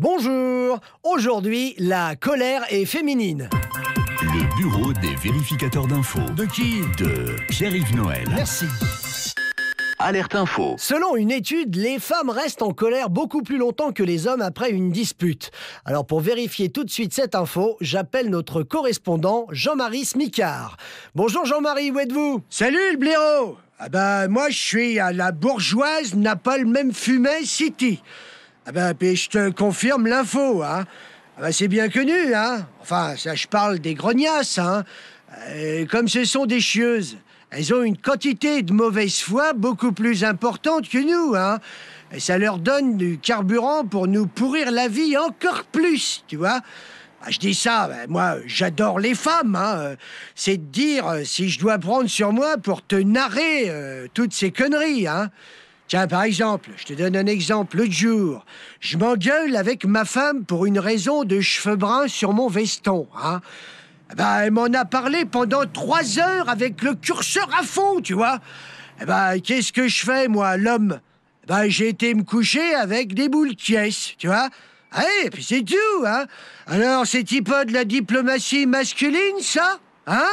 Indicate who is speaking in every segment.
Speaker 1: Bonjour Aujourd'hui, la colère est féminine. Le bureau des vérificateurs d'infos. De qui De Pierre-Yves Noël. Merci. Alerte info. Selon une étude, les femmes restent en colère beaucoup plus longtemps que les hommes après une dispute. Alors pour vérifier tout de suite cette info, j'appelle notre correspondant Jean-Marie Smicard. Bonjour Jean-Marie, où êtes-vous Salut le blaireau Ah ben moi je suis à la bourgeoise le Même fumet City. Ah ben, je te confirme l'info, hein. ah ben, c'est bien connu, hein. Enfin, ça, je parle des grognasses, hein. euh, comme ce sont des chieuses, elles ont une quantité de mauvaise foi beaucoup plus importante que nous, hein. Et ça leur donne du carburant pour nous pourrir la vie encore plus, tu vois. Ah, je dis ça, ben, moi j'adore les femmes. C'est de dire euh, si je dois prendre sur moi pour te narrer euh, toutes ces conneries. Hein. Tiens, par exemple, je te donne un exemple. L'autre jour, je m'engueule avec ma femme pour une raison de cheveux bruns sur mon veston. Hein. Eh ben, elle m'en a parlé pendant trois heures avec le curseur à fond, tu vois. Eh ben, qu'est-ce que je fais, moi, l'homme eh Ben, j'ai été me coucher avec des boules pièces, tu vois. Allez, ah puis c'est tout, hein. Alors, c'est type de la diplomatie masculine, ça Hein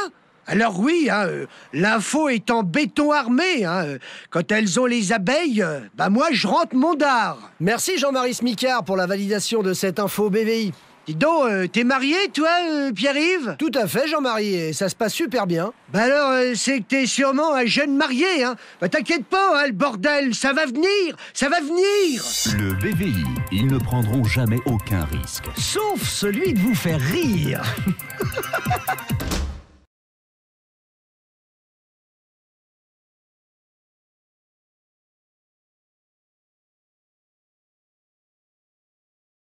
Speaker 1: alors oui, hein, euh, l'info est en béton armé. Hein, euh, quand elles ont les abeilles, euh, bah moi je rentre mon dard. Merci Jean-Marie Smicard pour la validation de cette info BVI. Dis donc, t'es marié toi, Pierre-Yves Tout à fait Jean-Marie, ça se passe super bien. Bah alors, c'est que t'es sûrement un jeune marié. Hein. Bah t'inquiète pas, hein, le bordel, ça va venir, ça va venir Le BVI, ils ne prendront jamais aucun risque. Sauf celui de vous faire rire